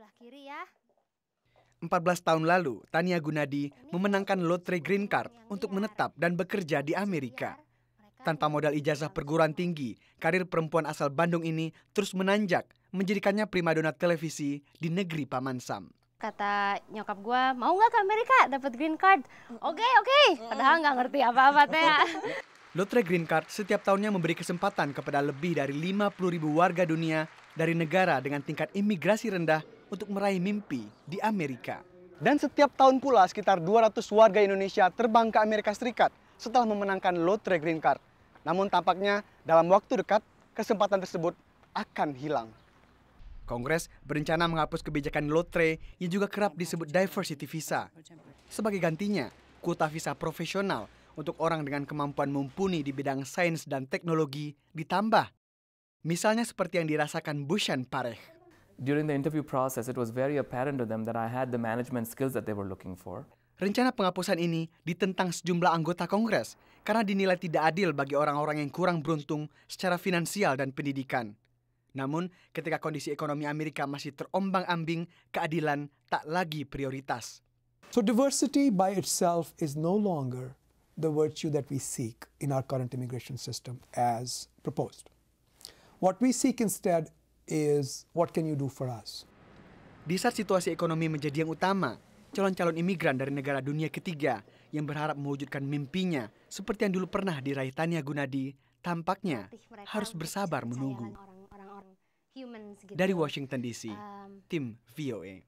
sebelah kiri ya. 14 tahun lalu, Tania Gunadi memenangkan lotre green card untuk menetap dan bekerja di Amerika. Tanpa modal ijazah perguruan tinggi, karir perempuan asal Bandung ini terus menanjak, menjadikannya primadona televisi di negeri Paman Sam. Kata nyokap gue, mau nggak ke Amerika dapat green card? Oke, okay, oke. Okay. Padahal nggak ngerti apa-apa, Teh. Lotre Green Card setiap tahunnya memberi kesempatan kepada lebih dari 50 ribu warga dunia dari negara dengan tingkat imigrasi rendah untuk meraih mimpi di Amerika. Dan setiap tahun pula sekitar 200 warga Indonesia terbang ke Amerika Serikat setelah memenangkan lotre green card. Namun tampaknya dalam waktu dekat kesempatan tersebut akan hilang. Kongres berencana menghapus kebijakan lotre yang juga kerap disebut diversity visa. Sebagai gantinya, kuota visa profesional untuk orang dengan kemampuan mumpuni di bidang sains dan teknologi ditambah. Misalnya seperti yang dirasakan Bushan Pareh. during the interview process, it was very apparent to them that I had the management skills that they were looking for. Rencana penghapusan ini ditentang sejumlah anggota Kongres karena dinilai tidak adil bagi orang-orang yang kurang beruntung secara finansial dan pendidikan. Namun, ketika kondisi ekonomi Amerika masih terombang-ambing, keadilan tak lagi prioritas. So diversity by itself is no longer the virtue that we seek in our current immigration system as proposed. What we seek instead is what can you do for us? Di saat situasi ekonomi menjadi yang utama, calon-calon imigran dari negara dunia ketiga yang berharap mewujudkan mimpinya seperti yang dulu pernah diraih Tania Gunadi, tampaknya harus bersabar menunggu. Gitu. Dari Washington DC, tim VOA.